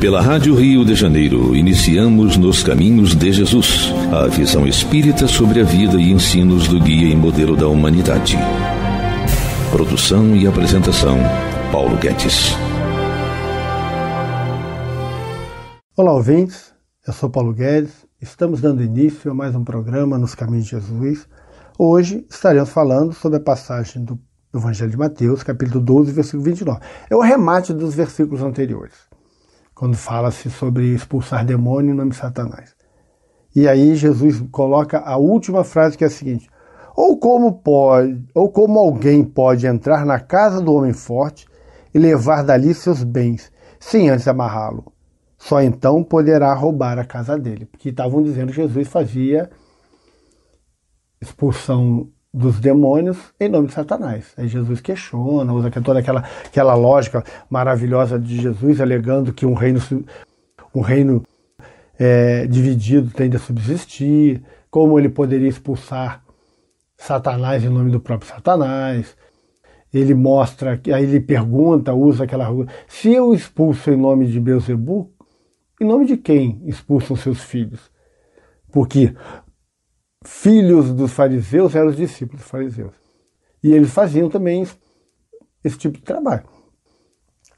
Pela Rádio Rio de Janeiro, iniciamos Nos Caminhos de Jesus, a visão espírita sobre a vida e ensinos do guia e modelo da humanidade. Produção e apresentação, Paulo Guedes. Olá, ouvintes. Eu sou Paulo Guedes. Estamos dando início a mais um programa Nos Caminhos de Jesus. Hoje estaremos falando sobre a passagem do Evangelho de Mateus, capítulo 12, versículo 29. É o remate dos versículos anteriores quando fala-se sobre expulsar demônio em nome de Satanás. E aí Jesus coloca a última frase que é a seguinte: ou como pode, ou como alguém pode entrar na casa do homem forte e levar dali seus bens, sem antes amarrá-lo. Só então poderá roubar a casa dele, porque estavam dizendo que Jesus fazia expulsão dos demônios em nome de Satanás. Aí Jesus questiona, usa toda aquela, aquela lógica maravilhosa de Jesus alegando que um reino, um reino é, dividido tende a subsistir, como ele poderia expulsar Satanás em nome do próprio Satanás. Ele mostra, aí ele pergunta, usa aquela Se eu expulso em nome de Beuzebu, em nome de quem expulsam seus filhos? Porque filhos dos fariseus eram os discípulos dos fariseus. E eles faziam também esse tipo de trabalho.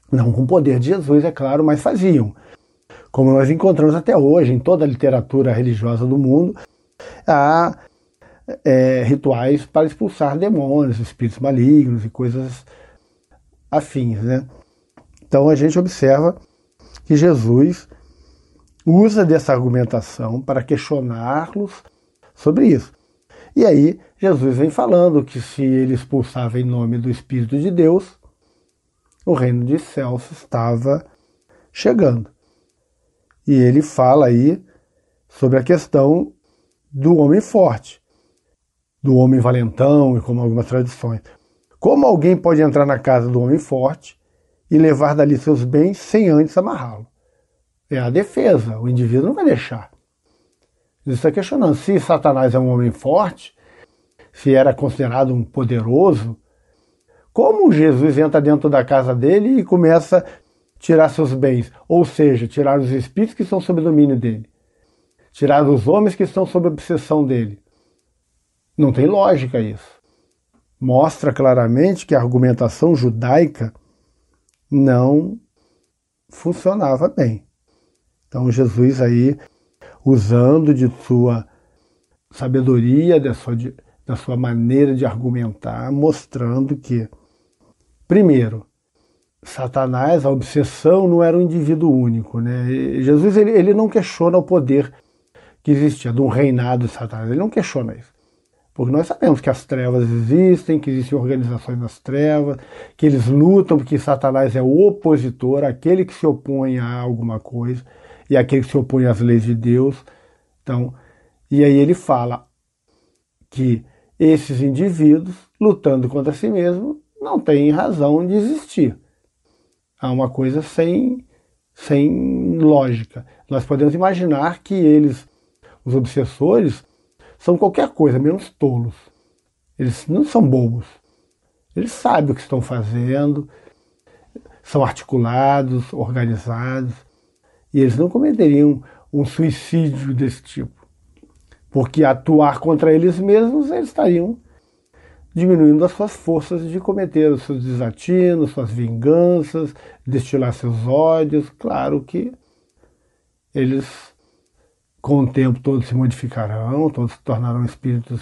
Não com o poder de Jesus, é claro, mas faziam. Como nós encontramos até hoje em toda a literatura religiosa do mundo, há é, rituais para expulsar demônios, espíritos malignos e coisas afins. Né? Então a gente observa que Jesus usa dessa argumentação para questioná-los sobre isso. E aí Jesus vem falando que se ele expulsava em nome do Espírito de Deus, o reino de céus estava chegando. E ele fala aí sobre a questão do homem forte, do homem valentão e como algumas tradições. Como alguém pode entrar na casa do homem forte e levar dali seus bens sem antes amarrá-lo? É a defesa, o indivíduo não vai deixar. Ele está é questionando se Satanás é um homem forte, se era considerado um poderoso, como Jesus entra dentro da casa dele e começa a tirar seus bens, ou seja, tirar os espíritos que estão sob domínio dele, tirar os homens que estão sob obsessão dele. Não tem lógica isso. Mostra claramente que a argumentação judaica não funcionava bem. Então Jesus aí usando de sua sabedoria, da sua, da sua maneira de argumentar, mostrando que, primeiro, Satanás, a obsessão, não era um indivíduo único. Né? Jesus ele, ele não questiona o poder que existia de um reinado de Satanás, ele não questiona isso. Porque nós sabemos que as trevas existem, que existem organizações nas trevas, que eles lutam, porque Satanás é o opositor, aquele que se opõe a alguma coisa e é aquele que se opõe às leis de Deus. Então, e aí ele fala que esses indivíduos, lutando contra si mesmos, não têm razão de existir. Há uma coisa sem, sem lógica. Nós podemos imaginar que eles, os obsessores, são qualquer coisa, menos tolos. Eles não são bobos. Eles sabem o que estão fazendo, são articulados, organizados. E eles não cometeriam um suicídio desse tipo. Porque atuar contra eles mesmos, eles estariam diminuindo as suas forças de cometer os seus desatinos, suas vinganças, destilar seus ódios. Claro que eles, com o tempo, todos se modificarão, todos se tornarão espíritos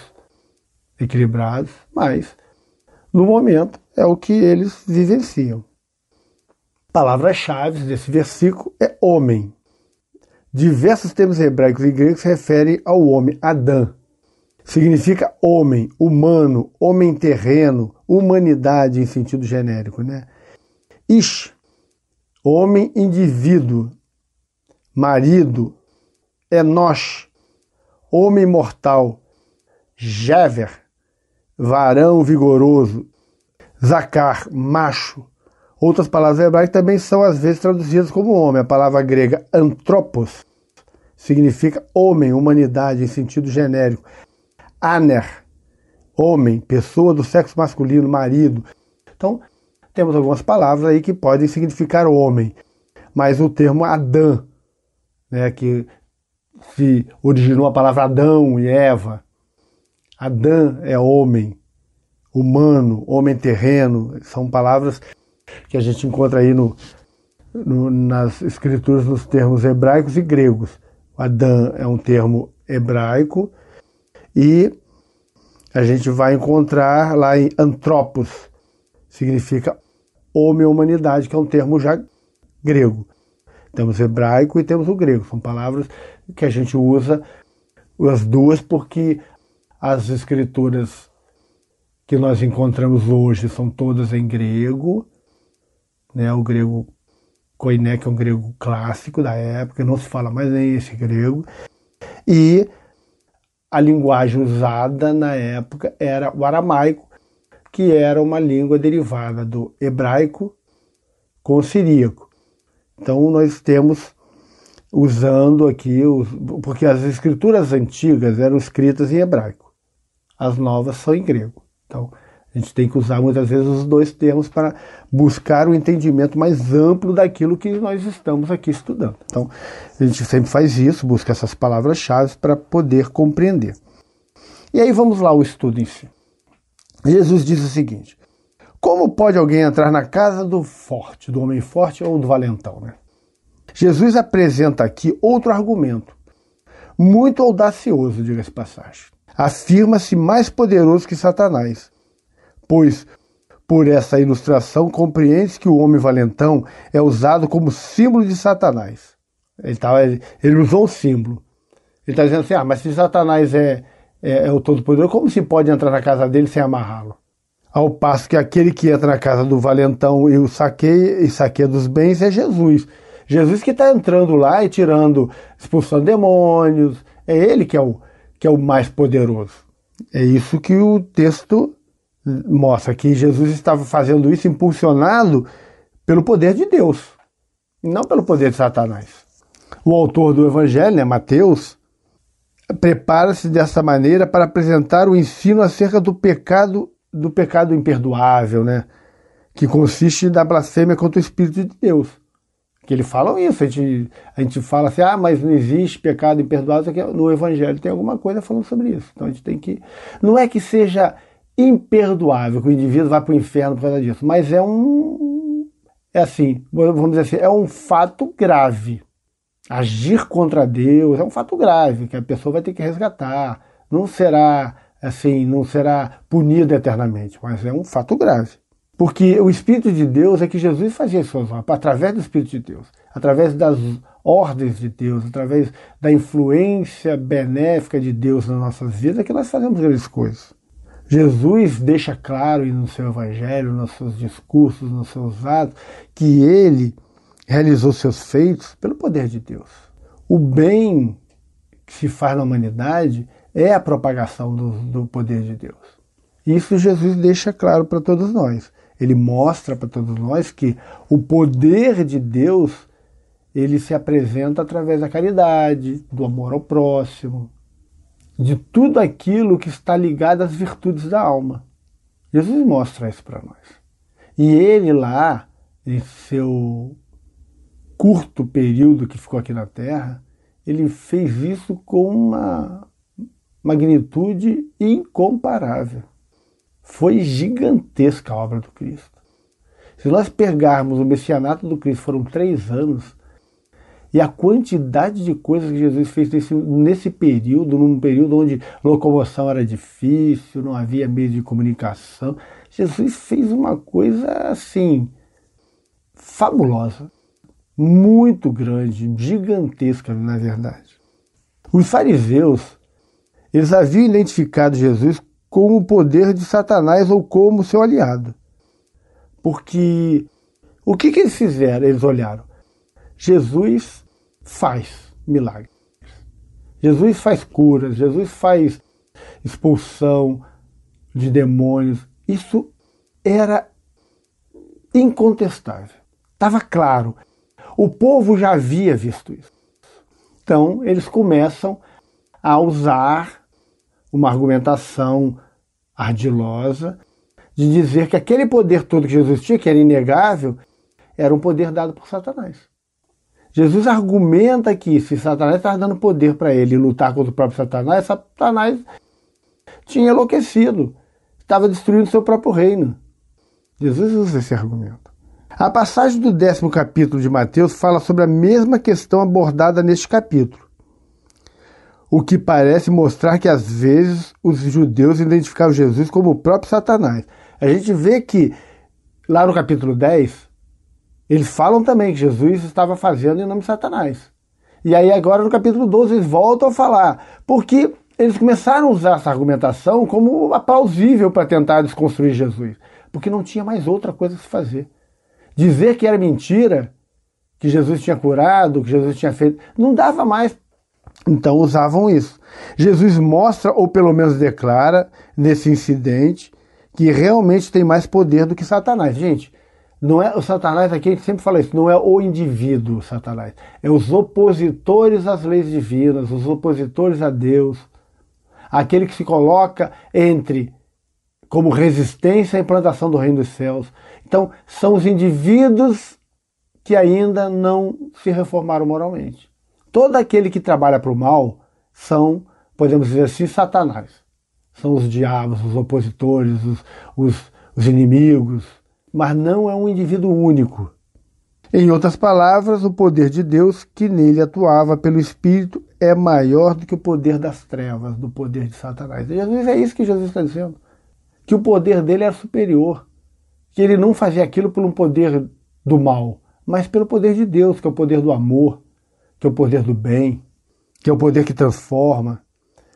equilibrados, mas no momento é o que eles vivenciam palavras-chave desse versículo é homem. Diversos termos hebraicos e gregos se referem ao homem, Adã. Significa homem, humano, homem terreno, humanidade em sentido genérico, né? Ish, homem, indivíduo, marido, Enosh, homem mortal, Jever, varão vigoroso, Zacar, macho, Outras palavras hebraicas também são às vezes traduzidas como homem. A palavra grega antropos significa homem, humanidade em sentido genérico. Aner, homem, pessoa do sexo masculino, marido. Então, temos algumas palavras aí que podem significar homem. Mas o termo Adão, né, que se originou a palavra Adão e Eva. Adão é homem, humano, homem terreno, são palavras que a gente encontra aí no, no, nas escrituras nos termos hebraicos e gregos. Adão é um termo hebraico e a gente vai encontrar lá em antropos, significa homem-humanidade, que é um termo já grego. Temos hebraico e temos o grego, são palavras que a gente usa as duas porque as escrituras que nós encontramos hoje são todas em grego, né? O grego koiné, que é um grego clássico da época, não se fala mais esse grego. E a linguagem usada na época era o aramaico, que era uma língua derivada do hebraico com o siríaco. Então nós temos usando aqui, os, porque as escrituras antigas eram escritas em hebraico, as novas são em grego. Então, a gente tem que usar muitas vezes os dois termos para buscar o um entendimento mais amplo daquilo que nós estamos aqui estudando. Então, a gente sempre faz isso, busca essas palavras-chave para poder compreender. E aí vamos lá ao estudo em si. Jesus diz o seguinte: Como pode alguém entrar na casa do forte, do homem forte ou do valentão, né? Jesus apresenta aqui outro argumento, muito audacioso, diga-se passagem. Afirma-se mais poderoso que Satanás pois por essa ilustração compreende que o homem valentão é usado como símbolo de Satanás. Ele, tá, ele, ele usou o símbolo. Ele está dizendo assim: ah, mas se Satanás é, é, é o Todo-Poderoso, como se pode entrar na casa dele sem amarrá-lo? Ao passo que aquele que entra na casa do valentão e o saqueia, e saqueia dos bens é Jesus. Jesus que está entrando lá e tirando, expulsando demônios. É ele que é o, que é o mais poderoso. É isso que o texto mostra que Jesus estava fazendo isso impulsionado pelo poder de Deus, não pelo poder de Satanás. O autor do Evangelho, né, Mateus, prepara-se dessa maneira para apresentar o ensino acerca do pecado, do pecado imperdoável, né, que consiste na blasfêmia contra o Espírito de Deus. Que eles falam isso, a gente, a gente fala assim, ah, mas não existe pecado imperdoável, no Evangelho tem alguma coisa falando sobre isso. Então a gente tem que. Não é que seja imperdoável que o indivíduo vá para o inferno por causa disso, mas é um. É assim, vamos dizer assim, é um fato grave. Agir contra Deus é um fato grave que a pessoa vai ter que resgatar. Não será assim, não será punida eternamente, mas é um fato grave. Porque o Espírito de Deus é que Jesus fazia suas obras, através do Espírito de Deus, através das ordens de Deus, através da influência benéfica de Deus nas nossas vidas, que nós fazemos grandes coisas. Jesus deixa claro no seu evangelho, nos seus discursos, nos seus atos, que ele realizou seus feitos pelo poder de Deus. O bem que se faz na humanidade é a propagação do, do poder de Deus. Isso Jesus deixa claro para todos nós. Ele mostra para todos nós que o poder de Deus ele se apresenta através da caridade, do amor ao próximo, de tudo aquilo que está ligado às virtudes da alma. Jesus mostra isso para nós. E ele lá, em seu curto período que ficou aqui na Terra, ele fez isso com uma magnitude incomparável. Foi gigantesca a obra do Cristo. Se nós pegarmos o messianato do Cristo, foram três anos, e a quantidade de coisas que Jesus fez nesse, nesse período, num período onde locomoção era difícil, não havia meio de comunicação. Jesus fez uma coisa assim, fabulosa, muito grande, gigantesca, na verdade. Os fariseus, eles haviam identificado Jesus com o poder de Satanás ou como seu aliado. Porque o que, que eles fizeram? Eles olharam Jesus faz milagres. Jesus faz curas, Jesus faz expulsão de demônios. Isso era incontestável. Estava claro. O povo já havia visto isso. Então, eles começam a usar uma argumentação ardilosa de dizer que aquele poder todo que Jesus tinha, que era inegável, era um poder dado por Satanás. Jesus argumenta que se Satanás estava dando poder para ele lutar contra o próprio Satanás, Satanás tinha enlouquecido, estava destruindo seu próprio reino. Jesus usa esse argumento. A passagem do décimo capítulo de Mateus fala sobre a mesma questão abordada neste capítulo, o que parece mostrar que às vezes os judeus identificavam Jesus como o próprio Satanás. A gente vê que lá no capítulo 10, eles falam também que Jesus estava fazendo em nome de Satanás. E aí agora no capítulo 12 eles voltam a falar, porque eles começaram a usar essa argumentação como plausível para tentar desconstruir Jesus, porque não tinha mais outra coisa a se fazer. Dizer que era mentira, que Jesus tinha curado, que Jesus tinha feito, não dava mais. Então usavam isso. Jesus mostra, ou pelo menos declara, nesse incidente, que realmente tem mais poder do que Satanás. Gente, não é o Satanás aqui, a gente sempre fala isso, não é o indivíduo Satanás, é os opositores às leis divinas, os opositores a Deus, aquele que se coloca entre como resistência à implantação do reino dos céus. Então, são os indivíduos que ainda não se reformaram moralmente. Todo aquele que trabalha para o mal são, podemos dizer assim, Satanás. São os diabos, os opositores, os, os, os inimigos, mas não é um indivíduo único. Em outras palavras, o poder de Deus que nele atuava pelo Espírito é maior do que o poder das trevas, do poder de Satanás. Jesus é isso que Jesus está dizendo, que o poder dele era é superior, que ele não fazia aquilo por um poder do mal, mas pelo poder de Deus, que é o poder do amor, que é o poder do bem, que é o poder que transforma,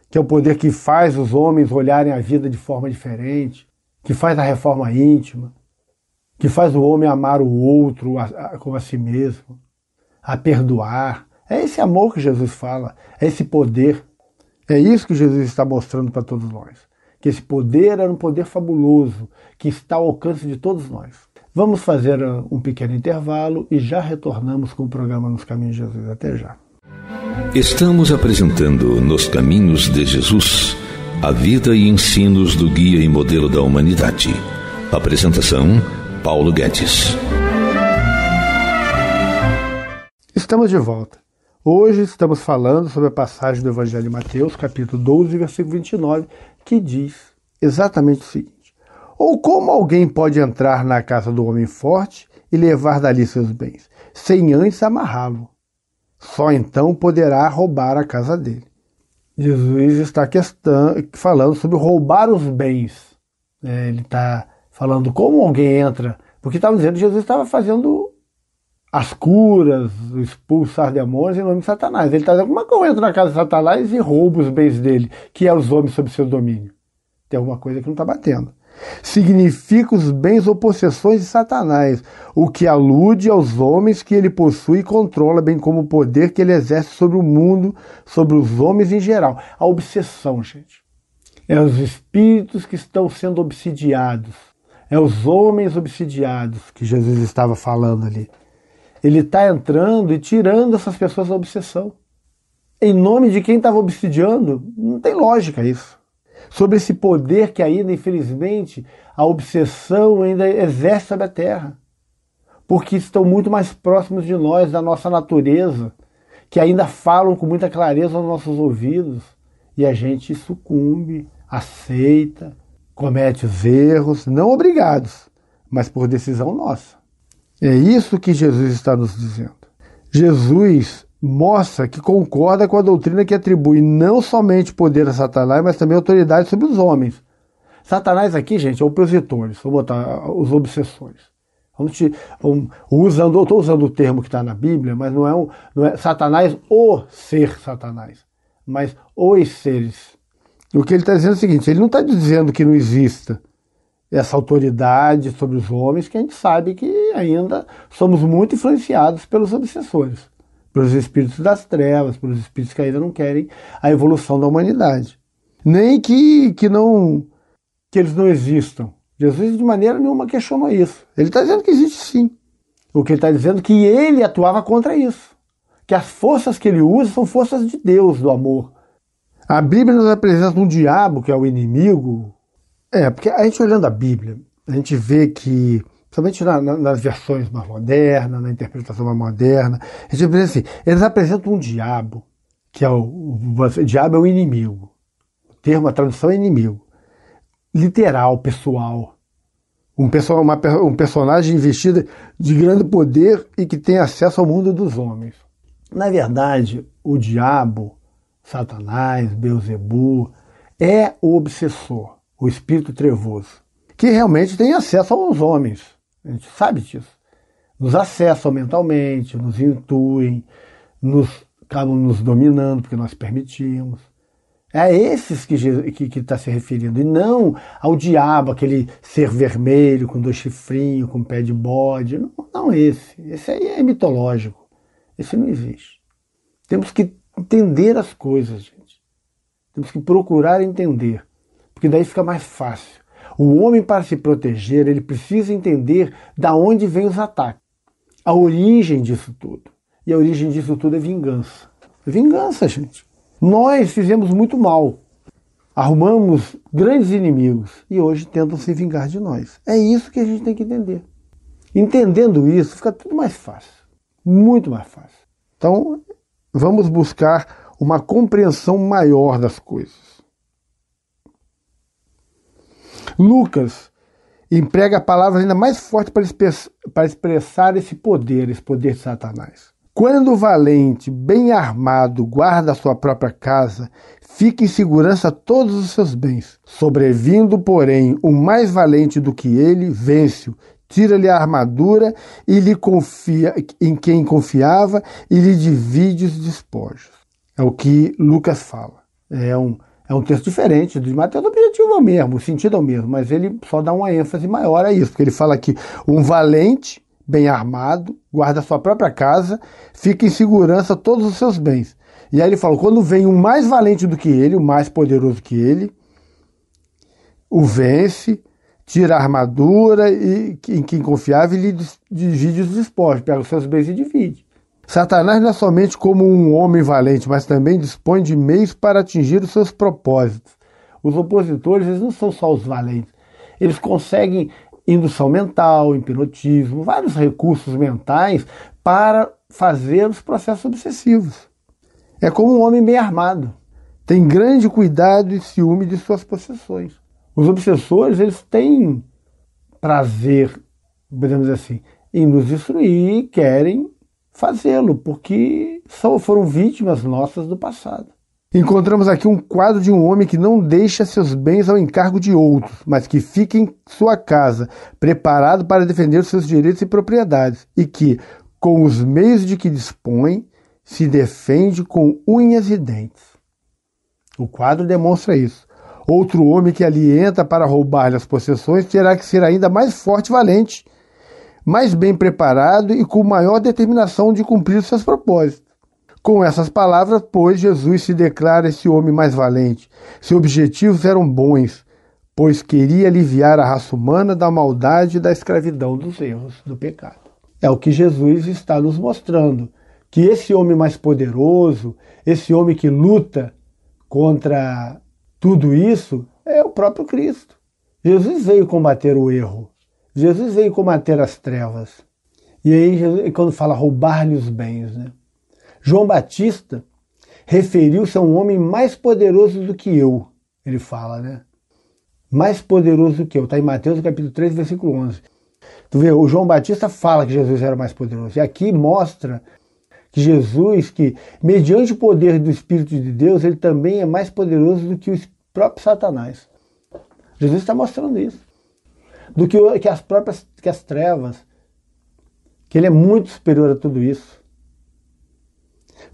que é o poder que faz os homens olharem a vida de forma diferente, que faz a reforma íntima, que faz o homem amar o outro a, a, como a si mesmo, a perdoar. É esse amor que Jesus fala, é esse poder. É isso que Jesus está mostrando para todos nós. Que esse poder era um poder fabuloso, que está ao alcance de todos nós. Vamos fazer ah, um pequeno intervalo e já retornamos com o programa Nos Caminhos de Jesus. Até já. Estamos apresentando Nos Caminhos de Jesus a vida e ensinos do guia e modelo da humanidade. Apresentação. Paulo Guedes. Estamos de volta. Hoje estamos falando sobre a passagem do Evangelho de Mateus, capítulo 12, versículo 29, que diz exatamente o seguinte: Ou como alguém pode entrar na casa do homem forte e levar dali seus bens, sem antes amarrá-lo? Só então poderá roubar a casa dele. Jesus está questão, falando sobre roubar os bens. É, ele está falando como alguém entra, porque estavam dizendo que Jesus estava fazendo as curas, expulsar demônios em nome de Satanás. Ele está dizendo, como é que eu entro na casa de Satanás e roubo os bens dele, que é os homens sob seu domínio? Tem alguma coisa que não está batendo. Significa os bens ou possessões de Satanás, o que alude aos homens que ele possui e controla, bem como o poder que ele exerce sobre o mundo, sobre os homens em geral. A obsessão, gente. É os espíritos que estão sendo obsidiados é os homens obsidiados que Jesus estava falando ali. Ele está entrando e tirando essas pessoas da obsessão. Em nome de quem estava obsidiando, não tem lógica isso. Sobre esse poder que ainda, infelizmente, a obsessão ainda exerce sobre a terra. Porque estão muito mais próximos de nós, da nossa natureza, que ainda falam com muita clareza aos nossos ouvidos e a gente sucumbe, aceita, comete os erros, não obrigados, mas por decisão nossa. É isso que Jesus está nos dizendo. Jesus mostra que concorda com a doutrina que atribui não somente poder a Satanás, mas também autoridade sobre os homens. Satanás aqui, gente, é opositores, vou botar os obsessores. Vamos te, um, usando, estou usando o termo que está na Bíblia, mas não é, um, não é Satanás o ser Satanás, mas os seres o que ele está dizendo é o seguinte: ele não está dizendo que não exista essa autoridade sobre os homens, que a gente sabe que ainda somos muito influenciados pelos obsessores, pelos espíritos das trevas, pelos espíritos que ainda não querem a evolução da humanidade. Nem que, que, não, que eles não existam. Jesus de maneira nenhuma questionou isso. Ele está dizendo que existe sim. O que ele está dizendo é que ele atuava contra isso. Que as forças que ele usa são forças de Deus, do amor, a Bíblia nos apresenta um diabo que é o inimigo. É, porque a gente olhando a Bíblia, a gente vê que, principalmente na, na, nas versões mais modernas, na interpretação mais moderna, a gente assim, eles apresentam um diabo, que é o, o, o diabo é o inimigo. O termo, a tradução é inimigo. Literal, pessoal. Um, pessoal, uma, um personagem investido de grande poder e que tem acesso ao mundo dos homens. Na verdade, o diabo Satanás, Beuzebu, é o obsessor, o espírito trevoso, que realmente tem acesso aos homens. A gente sabe disso. Nos acessam mentalmente, nos intuem, nos acabam nos dominando porque nós permitimos. É a esses que está que, que tá se referindo, e não ao diabo, aquele ser vermelho com dois chifrinhos, com pé de bode. Não, não esse. Esse aí é mitológico. Esse não existe. Temos que entender as coisas, gente. Temos que procurar entender, porque daí fica mais fácil. O homem, para se proteger, ele precisa entender da onde vem os ataques, a origem disso tudo. E a origem disso tudo é vingança. É vingança, gente. Nós fizemos muito mal, arrumamos grandes inimigos e hoje tentam se vingar de nós. É isso que a gente tem que entender. Entendendo isso, fica tudo mais fácil. Muito mais fácil. Então, vamos buscar uma compreensão maior das coisas. Lucas emprega palavras ainda mais fortes para expressar esse poder, esse poder de Satanás. Quando o valente, bem armado, guarda a sua própria casa, fica em segurança todos os seus bens. Sobrevindo, porém, o mais valente do que ele, vence-o, tira-lhe a armadura e lhe confia em quem confiava e lhe divide os despojos. É o que Lucas fala. É um, é um texto diferente de Mateus, o objetivo é o mesmo, o sentido é o mesmo, mas ele só dá uma ênfase maior a isso, porque ele fala que um valente, bem armado, guarda sua própria casa, fica em segurança todos os seus bens. E aí ele fala: quando vem um mais valente do que ele, o mais poderoso que ele, o vence, tira a armadura e em quem confiava e lhe divide os despojos, pega os seus bens e divide. Satanás não é somente como um homem valente, mas também dispõe de meios para atingir os seus propósitos. Os opositores eles não são só os valentes, eles conseguem indução mental, hipnotismo, vários recursos mentais para fazer os processos obsessivos. É como um homem bem armado. Tem grande cuidado e ciúme de suas possessões. Os obsessores, eles têm prazer, podemos dizer assim, em nos destruir e querem fazê-lo, porque são, foram vítimas nossas do passado. Encontramos aqui um quadro de um homem que não deixa seus bens ao encargo de outros, mas que fica em sua casa, preparado para defender seus direitos e propriedades, e que, com os meios de que dispõe, se defende com unhas e dentes. O quadro demonstra isso. Outro homem que ali entra para roubar-lhe as possessões terá que ser ainda mais forte e valente, mais bem preparado e com maior determinação de cumprir seus propósitos. Com essas palavras, pois, Jesus se declara esse homem mais valente. Seus objetivos eram bons, pois queria aliviar a raça humana da maldade e da escravidão dos erros, do pecado. É o que Jesus está nos mostrando, que esse homem mais poderoso, esse homem que luta contra tudo isso é o próprio Cristo. Jesus veio combater o erro. Jesus veio combater as trevas. E aí, quando fala roubar-lhe os bens, né? João Batista referiu-se a um homem mais poderoso do que eu, ele fala, né? Mais poderoso do que eu. Está em Mateus capítulo 3, versículo 11. Tu vê, o João Batista fala que Jesus era mais poderoso. E aqui mostra que Jesus, que, mediante o poder do Espírito de Deus, ele também é mais poderoso do que o próprio Satanás. Jesus está mostrando isso. Do que, que as próprias que as trevas. Que ele é muito superior a tudo isso.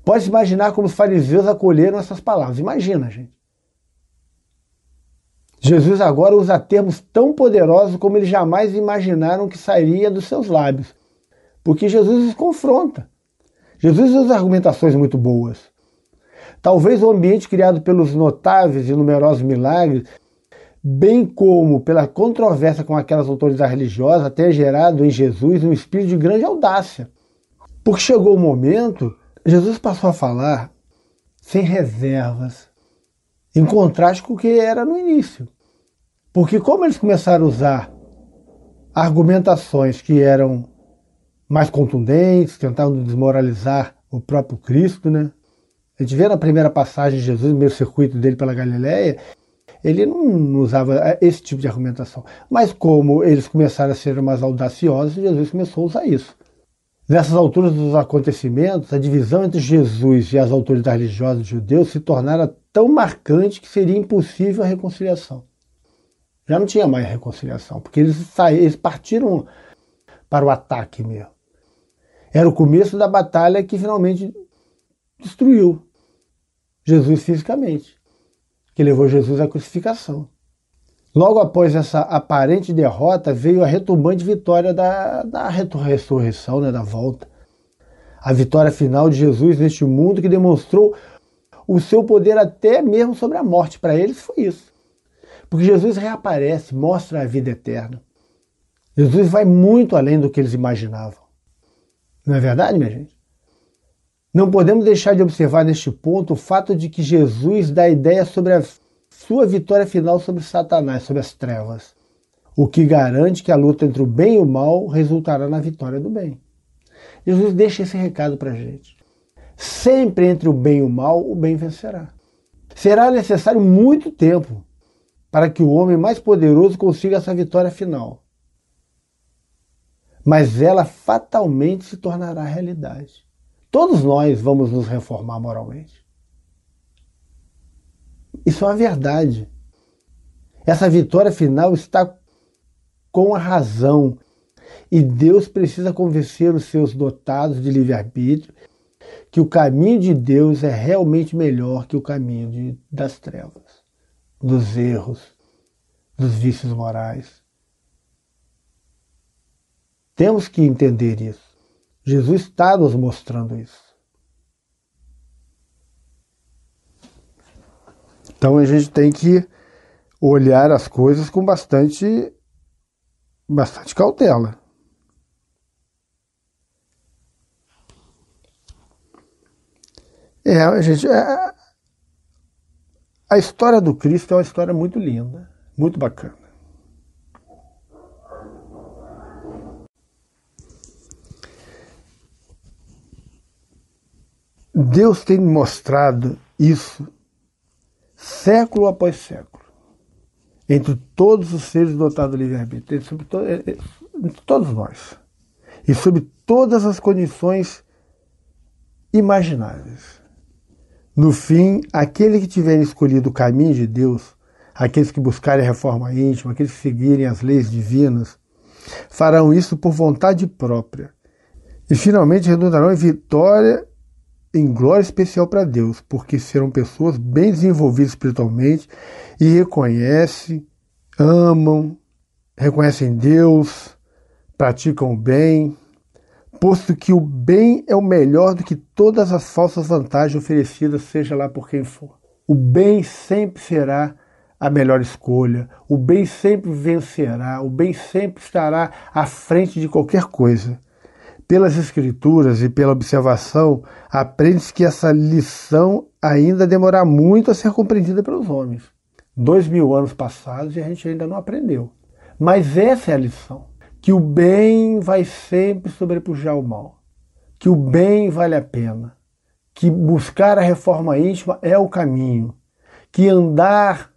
Pode se imaginar como os fariseus acolheram essas palavras. Imagina, gente. Jesus agora usa termos tão poderosos como eles jamais imaginaram que sairia dos seus lábios. Porque Jesus os confronta. Jesus usa argumentações muito boas. Talvez o ambiente criado pelos notáveis e numerosos milagres, bem como pela controvérsia com aquelas autoridades religiosas, tenha gerado em Jesus um espírito de grande audácia. Porque chegou o momento, Jesus passou a falar sem reservas, em contraste com o que era no início. Porque como eles começaram a usar argumentações que eram mais contundentes, tentaram desmoralizar o próprio Cristo, né? A gente vê na primeira passagem de Jesus, no meio circuito dele pela Galileia, ele não usava é, esse tipo de argumentação. Mas como eles começaram a ser mais audaciosos, Jesus começou a usar isso. Nessas alturas dos acontecimentos, a divisão entre Jesus e as autoridades religiosas judeus se tornara tão marcante que seria impossível a reconciliação. Já não tinha mais reconciliação, porque eles, saíram, eles partiram para o ataque mesmo. Era o começo da batalha que finalmente destruiu Jesus fisicamente, que levou Jesus à crucificação. Logo após essa aparente derrota, veio a retumbante vitória da, da ressurreição, né, da volta. A vitória final de Jesus neste mundo que demonstrou o seu poder até mesmo sobre a morte. Para eles foi isso. Porque Jesus reaparece, mostra a vida eterna. Jesus vai muito além do que eles imaginavam. Não é verdade, minha gente? Não podemos deixar de observar neste ponto o fato de que Jesus dá ideia sobre a sua vitória final sobre Satanás, sobre as trevas, o que garante que a luta entre o bem e o mal resultará na vitória do bem. Jesus deixa esse recado para a gente. Sempre entre o bem e o mal, o bem vencerá. Será necessário muito tempo para que o homem mais poderoso consiga essa vitória final mas ela fatalmente se tornará realidade. Todos nós vamos nos reformar moralmente. Isso é uma verdade. Essa vitória final está com a razão. E Deus precisa convencer os seus dotados de livre-arbítrio que o caminho de Deus é realmente melhor que o caminho de, das trevas, dos erros, dos vícios morais, temos que entender isso. Jesus está nos mostrando isso. Então a gente tem que olhar as coisas com bastante, bastante cautela. É, a gente, a, é, a história do Cristo é uma história muito linda, muito bacana. Deus tem mostrado isso século após século, entre todos os seres dotados de livre-arbítrio, entre, eh, eh, todos nós, e sob todas as condições imagináveis. No fim, aquele que tiver escolhido o caminho de Deus, aqueles que buscarem a reforma íntima, aqueles que seguirem as leis divinas, farão isso por vontade própria e finalmente redundarão em vitória em glória especial para Deus, porque serão pessoas bem desenvolvidas espiritualmente e reconhecem, amam, reconhecem Deus, praticam o bem, posto que o bem é o melhor do que todas as falsas vantagens oferecidas, seja lá por quem for. O bem sempre será a melhor escolha, o bem sempre vencerá, o bem sempre estará à frente de qualquer coisa. Pelas Escrituras e pela observação, aprende-se que essa lição ainda demora muito a ser compreendida pelos homens. Dois mil anos passados e a gente ainda não aprendeu. Mas essa é a lição: que o bem vai sempre sobrepujar o mal, que o bem vale a pena, que buscar a reforma íntima é o caminho, que andar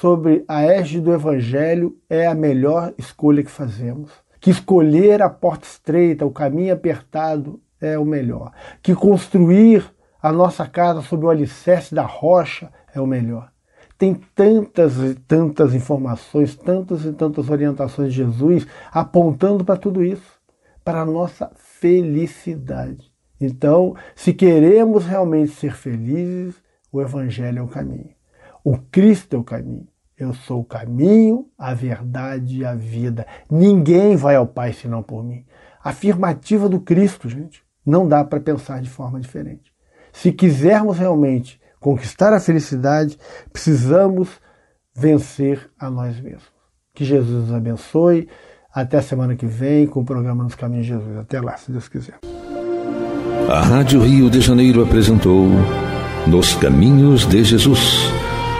sobre a égide do Evangelho é a melhor escolha que fazemos que escolher a porta estreita, o caminho apertado é o melhor, que construir a nossa casa sobre o alicerce da rocha é o melhor. Tem tantas e tantas informações, tantas e tantas orientações de Jesus apontando para tudo isso, para a nossa felicidade. Então, se queremos realmente ser felizes, o Evangelho é o caminho. O Cristo é o caminho. Eu sou o caminho, a verdade e a vida. Ninguém vai ao Pai senão por mim. Afirmativa do Cristo, gente. Não dá para pensar de forma diferente. Se quisermos realmente conquistar a felicidade, precisamos vencer a nós mesmos. Que Jesus nos abençoe. Até a semana que vem com o programa Nos Caminhos de Jesus. Até lá, se Deus quiser. A Rádio Rio de Janeiro apresentou Nos Caminhos de Jesus